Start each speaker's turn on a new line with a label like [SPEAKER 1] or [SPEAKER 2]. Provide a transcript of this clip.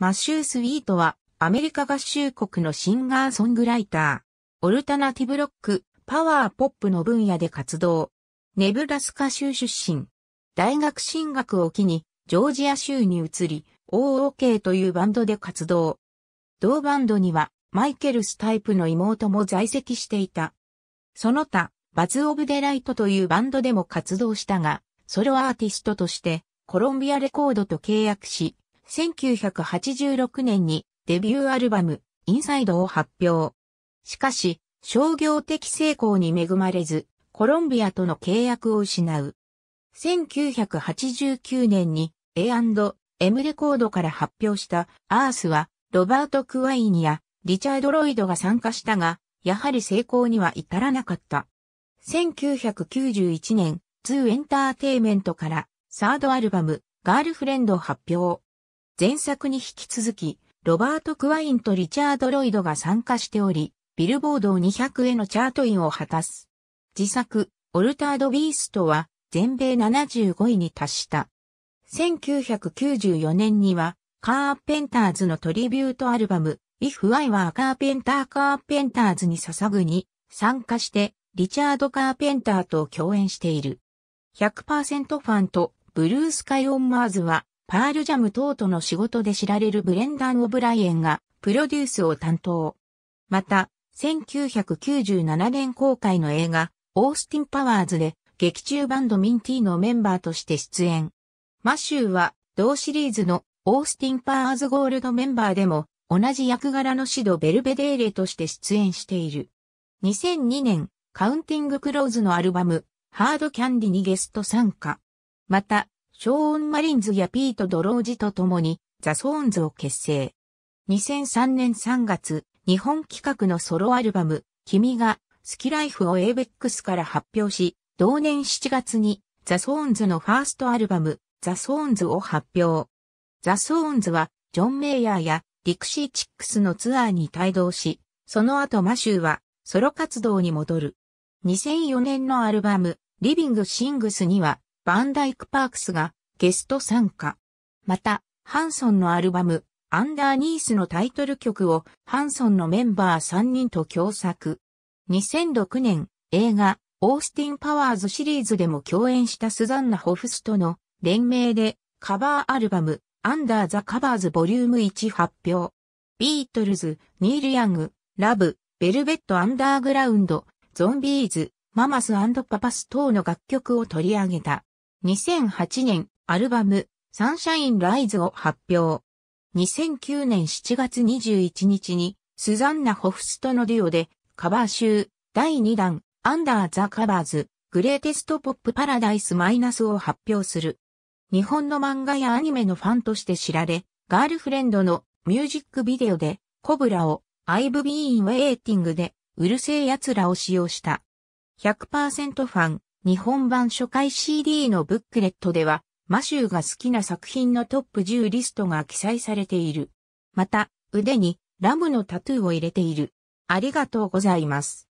[SPEAKER 1] マッシュー・スウィートは、アメリカ合衆国のシンガーソングライター、オルタナティブロック、パワーポップの分野で活動。ネブラスカ州出身。大学進学を機に、ジョージア州に移り、OOK というバンドで活動。同バンドには、マイケル・スタイプの妹も在籍していた。その他、バズ・オブ・デ・ライトというバンドでも活動したが、ソロアーティストとして、コロンビアレコードと契約し、1986年にデビューアルバム、インサイドを発表。しかし、商業的成功に恵まれず、コロンビアとの契約を失う。1989年に A&M レコードから発表したアースは、ロバート・クワインやリチャード・ロイドが参加したが、やはり成功には至らなかった。1991年、2エンターテイメントからサードアルバム、ガールフレンド発表。前作に引き続き、ロバート・クワインとリチャード・ロイドが参加しており、ビルボード200へのチャートインを果たす。自作、オルタード・ビーストは、全米75位に達した。1994年には、カーペンターズのトリビュートアルバム、If I Were Carpenter Carpenters に捧ぐに、参加して、リチャード・カーペンターと共演している。100%ファンと、ブルース・カイオン・マーズは、パールジャム等との仕事で知られるブレンダン・オブライエンがプロデュースを担当。また、1997年公開の映画、オースティン・パワーズで劇中バンドミンティのメンバーとして出演。マシューは同シリーズのオースティン・パワーズ・ゴールドメンバーでも同じ役柄のシド・ベルベデーレとして出演している。2002年、カウンティング・クローズのアルバム、ハード・キャンディにゲスト参加。また、ショーン・マリンズやピート・ドロージと共にザ・ソーンズを結成。2003年3月、日本企画のソロアルバム、君が、スキライフを ABEX から発表し、同年7月に、ザ・ソーンズのファーストアルバム、ザ・ソーンズを発表。ザ・ソーンズは、ジョン・メイヤーや、ディクシー・チックスのツアーに帯同し、その後マシューは、ソロ活動に戻る。2004年のアルバム、リビング・シングスには、バンダイク・パークスがゲスト参加。また、ハンソンのアルバム、アンダーニースのタイトル曲をハンソンのメンバー3人と共作。2006年、映画、オースティン・パワーズシリーズでも共演したスザンナ・ホフスとの連名でカバーアルバム、アンダー・ザ・カバーズボリューム1発表。ビートルズ、ニール・ヤング、ラブ、ベルベット・アンダーグラウンド、ゾンビーズ、ママスパパス等の楽曲を取り上げた。2008年、アルバム、サンシャインライズを発表。2009年7月21日に、スザンナ・ホフストのデュオで、カバー集、第2弾、アンダー・ザ・カバーズ、グレーテスト・ポップ・パラダイス・マイナスを発表する。日本の漫画やアニメのファンとして知られ、ガールフレンドのミュージックビデオで、コブラを、I've been waiting で、うるせえ奴らを使用した。100%ファン、日本版初回 CD のブックレットでは、マシューが好きな作品のトップ10リストが記載されている。また、腕にラムのタトゥーを入れている。ありがとうございます。